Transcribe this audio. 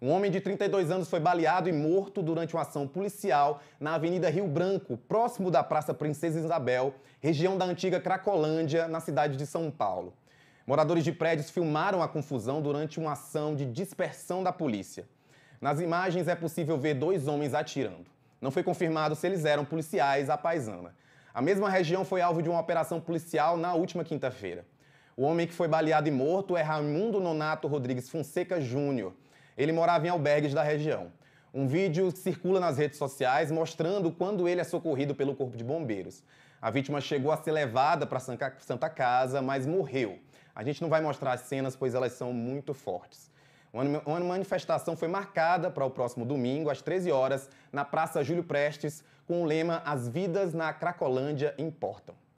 Um homem de 32 anos foi baleado e morto durante uma ação policial na Avenida Rio Branco, próximo da Praça Princesa Isabel, região da antiga Cracolândia, na cidade de São Paulo. Moradores de prédios filmaram a confusão durante uma ação de dispersão da polícia. Nas imagens é possível ver dois homens atirando. Não foi confirmado se eles eram policiais à paisana. A mesma região foi alvo de uma operação policial na última quinta-feira. O homem que foi baleado e morto é Raimundo Nonato Rodrigues Fonseca Júnior. Ele morava em albergues da região. Um vídeo circula nas redes sociais mostrando quando ele é socorrido pelo Corpo de Bombeiros. A vítima chegou a ser levada para Santa Casa, mas morreu. A gente não vai mostrar as cenas, pois elas são muito fortes. Uma manifestação foi marcada para o próximo domingo, às 13 horas, na Praça Júlio Prestes, com o lema As Vidas na Cracolândia Importam.